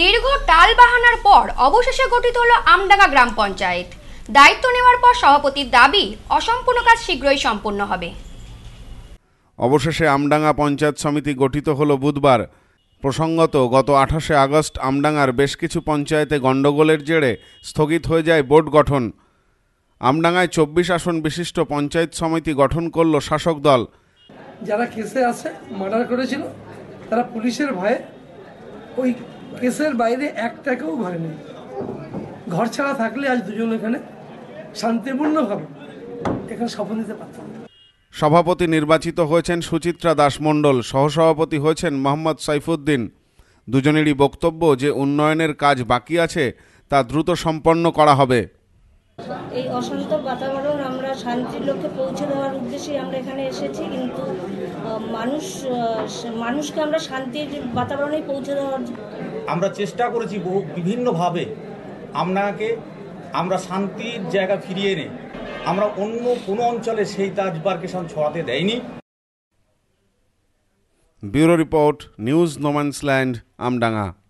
দীর্ঘ টাল বাহানার পর অবশেষে গঠিত হল আমডাঙ্গা গ্রাম পঞ্চায়েত দায়িত্ব নেওয়ার পর সভাপতির দাবি অসম্পূর্ণ কাজ শীঘ্রই সম্পূর্ণ হবে অবশেষে আমডাঙ্গা পঞ্চায়েত সমিতি গঠিত হল বুধবার প্রসঙ্গত গত আঠাশে আগস্ট আমডাঙ্গার বেশ কিছু পঞ্চায়েতে গণ্ডগোলের জেরে স্থগিত হয়ে যায় বোর্ড গঠন আমডাঙ্গায় চব্বিশ আসন বিশিষ্ট পঞ্চায়েত সমিতি গঠন করল শাসক দল যারা কেসে আছে মার্ডার করেছিল তারা পুলিশের ভয়ে ওই কেসের বাইরে একটাকেও ঘরে নেই ঘর ছাড়া থাকলে আজ দুজন এখানে শান্তিপূর্ণভাবে এখানে স্বপন দিতে পারত সভাপতি নির্বাচিত হয়েছেন সুচিত্রা দাসমণ্ডল সহসভাপতি হয়েছেন মোহাম্মদ সাইফুদ্দিন দুজনেরই বক্তব্য যে উন্নয়নের কাজ বাকি আছে তা দ্রুত সম্পন্ন করা হবে এই অশান্ত বাতাবরণ আমরা শান্তির লক্ষ্যে পৌঁছে দেওয়ার উদ্দেশ্যে আমরা এখানে এসেছি কিন্তু মানুষ মানুষকে আমরা শান্তির বাতাবরণে পৌঁছে দেওয়ার আমরা চেষ্টা করেছি বহু বিভিন্নভাবে আপনাকে আমরা শান্তির জায়গা ফিরিয়ে এনে আমরা অন্য কোনো অঞ্চলে সেই পার্কেশন ছড়াতে দেয়নি bureau report news no man's land Amdanga